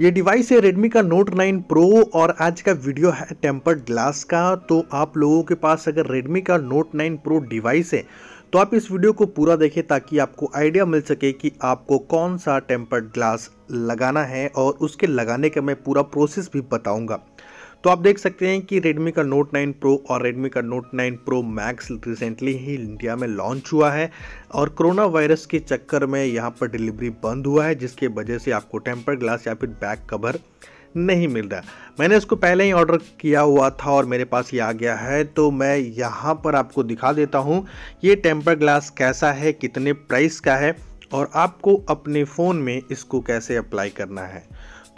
ये डिवाइस है Redmi का Note 9 Pro और आज का वीडियो है टेम्पर्ड ग्लास का तो आप लोगों के पास अगर Redmi का Note 9 Pro डिवाइस है तो आप इस वीडियो को पूरा देखें ताकि आपको आइडिया मिल सके कि आपको कौन सा टेम्पर्ड ग्लास लगाना है और उसके लगाने का मैं पूरा प्रोसेस भी बताऊंगा तो आप देख सकते हैं कि Redmi का Note 9 Pro और Redmi का Note 9 Pro Max रिसेंटली ही इंडिया में लॉन्च हुआ है और कोरोना वायरस के चक्कर में यहाँ पर डिलीवरी बंद हुआ है जिसके वजह से आपको टेम्पर ग्लास या फिर बैक कवर नहीं मिल रहा मैंने इसको पहले ही ऑर्डर किया हुआ था और मेरे पास ये आ गया है तो मैं यहाँ पर आपको दिखा देता हूँ ये टेम्पर ग्लास कैसा है कितने प्राइस का है और आपको अपने फ़ोन में इसको कैसे अप्लाई करना है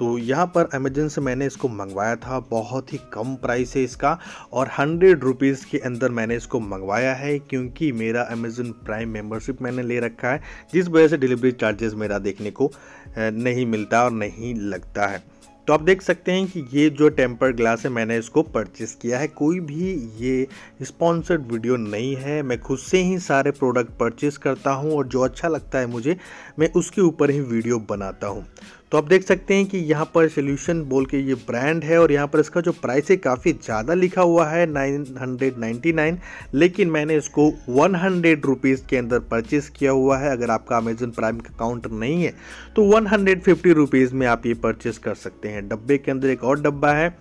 तो यहाँ पर अमेजन से मैंने इसको मंगवाया था बहुत ही कम प्राइस है इसका और हंड्रेड रुपीज़ के अंदर मैंने इसको मंगवाया है क्योंकि मेरा अमेजन प्राइम मेम्बरशिप मैंने ले रखा है जिस वजह से डिलीवरी चार्जेस मेरा देखने को नहीं मिलता और नहीं लगता है तो आप देख सकते हैं कि ये जो टेम्पर ग्लास है मैंने इसको परचेस किया है कोई भी ये स्पॉन्सर्ड वीडियो नहीं है मैं खुद से ही सारे प्रोडक्ट परचेस करता हूँ और जो अच्छा लगता है मुझे मैं उसके ऊपर ही वीडियो बनाता हूँ तो आप देख सकते हैं कि यहाँ पर सोल्यूशन बोल के ये ब्रांड है और यहाँ पर इसका जो प्राइस है काफ़ी ज़्यादा लिखा हुआ है 999 लेकिन मैंने इसको 100 हंड्रेड के अंदर परचेस किया हुआ है अगर आपका अमेजन प्राइम का अकाउंट नहीं है तो 150 हंड्रेड में आप ये परचेस कर सकते हैं डब्बे के अंदर एक और डब्बा है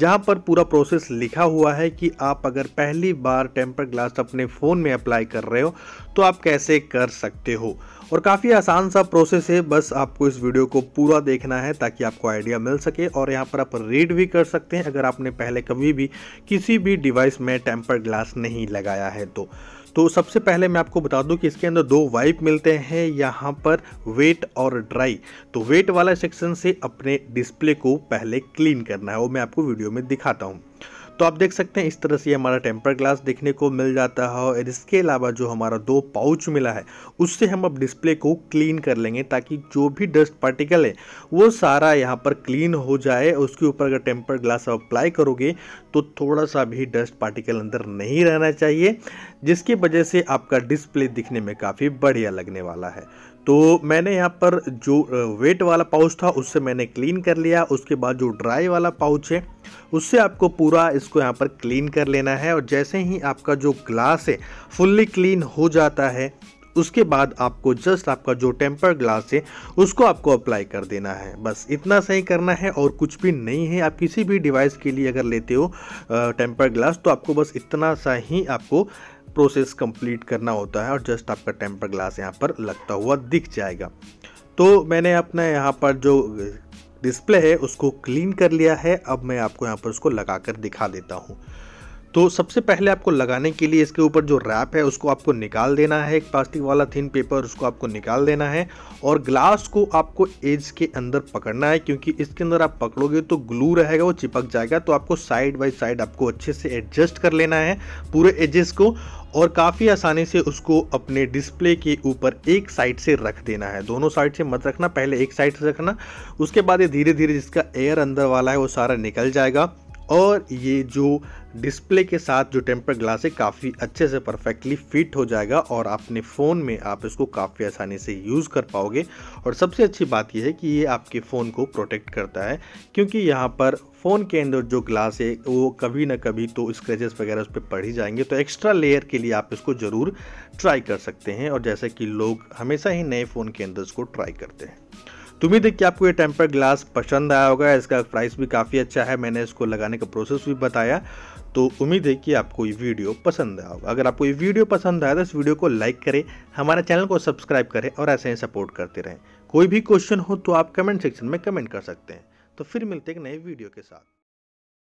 जहां पर पूरा प्रोसेस लिखा हुआ है कि आप अगर पहली बार टेम्पर ग्लास अपने फ़ोन में अप्लाई कर रहे हो तो आप कैसे कर सकते हो और काफ़ी आसान सा प्रोसेस है बस आपको इस वीडियो को पूरा देखना है ताकि आपको आइडिया मिल सके और यहाँ पर आप रीड भी कर सकते हैं अगर आपने पहले कभी भी किसी भी डिवाइस में टेम्पर ग्लास नहीं लगाया है तो तो सबसे पहले मैं आपको बता दूं कि इसके अंदर दो वाइप मिलते हैं यहाँ पर वेट और ड्राई तो वेट वाला सेक्शन से अपने डिस्प्ले को पहले क्लीन करना है वो मैं आपको वीडियो में दिखाता हूँ तो आप देख सकते हैं इस तरह से हमारा टेम्पर ग्लास देखने को मिल जाता है और इसके अलावा जो हमारा दो पाउच मिला है उससे हम अब डिस्प्ले को क्लीन कर लेंगे ताकि जो भी डस्ट पार्टिकल है वो सारा यहाँ पर क्लीन हो जाए उसके ऊपर अगर टेम्पर ग्लास आप अप्लाई करोगे तो थोड़ा सा भी डस्ट पार्टिकल अंदर नहीं रहना चाहिए जिसकी वजह से आपका डिस्प्ले दिखने में काफ़ी बढ़िया लगने वाला है तो मैंने यहाँ पर जो वेट वाला पाउच था उससे मैंने क्लीन कर लिया उसके बाद जो ड्राई वाला पाउच है उससे आपको पूरा इसको यहाँ पर क्लीन कर लेना है और जैसे ही आपका जो ग्लास है फुल्ली क्लीन हो जाता है उसके बाद आपको जस्ट आपका जो टेम्पर ग्लास है उसको आपको अप्लाई कर देना है बस इतना सही करना है और कुछ भी नहीं है आप किसी भी डिवाइस के लिए अगर लेते हो टेम्पर ग्लास तो आपको बस इतना सा ही आपको प्रोसेस कंप्लीट करना होता है और जस्ट आपका टेम्पर ग्लास यहाँ पर लगता हुआ दिख जाएगा तो मैंने अपना यहाँ पर जो डिस्प्ले है उसको क्लीन कर लिया है अब मैं आपको यहाँ पर उसको लगा कर दिखा देता हूँ तो सबसे पहले आपको लगाने के लिए इसके ऊपर जो रैप है उसको आपको निकाल देना है एक प्लास्टिक वाला थिन पेपर उसको आपको निकाल देना है और ग्लास को आपको एज के अंदर पकड़ना है क्योंकि इसके अंदर आप पकड़ोगे तो ग्लू रहेगा वो चिपक जाएगा तो आपको साइड बाई साइड आपको अच्छे से एडजस्ट कर लेना है पूरे एजेस को और काफ़ी आसानी से उसको अपने डिस्प्ले के ऊपर एक साइड से रख देना है दोनों साइड से मत रखना पहले एक साइड से रखना उसके बाद ये धीरे धीरे जिसका एयर अंदर वाला है वो सारा निकल जाएगा और ये जो डिस्प्ले के साथ जो टेम्पर ग्लास है काफ़ी अच्छे से परफेक्टली फिट हो जाएगा और अपने फ़ोन में आप इसको काफ़ी आसानी से यूज़ कर पाओगे और सबसे अच्छी बात यह है कि ये आपके फ़ोन को प्रोटेक्ट करता है क्योंकि यहाँ पर फ़ोन के अंदर जो ग्लास है वो कभी ना कभी तो स्क्रेचेस वगैरह उस पर पड़ ही जाएंगे तो एक्स्ट्रा लेयर के लिए आप इसको ज़रूर ट्राई कर सकते हैं और जैसे कि लोग हमेशा ही नए फ़ोन के अंदर इसको ट्राई करते हैं तो उम्मीद है कि आपको ये टेम्पर ग्लास पसंद आया होगा इसका प्राइस भी काफ़ी अच्छा है मैंने इसको लगाने का प्रोसेस भी बताया तो उम्मीद है कि आपको ये वीडियो पसंद आया होगा अगर आपको ये वीडियो पसंद आया तो इस वीडियो को लाइक करें हमारे चैनल को सब्सक्राइब करें और ऐसे ही सपोर्ट करते रहें कोई भी क्वेश्चन हो तो आप कमेंट सेक्शन में कमेंट कर सकते हैं तो फिर मिलते हैं एक नए वीडियो के साथ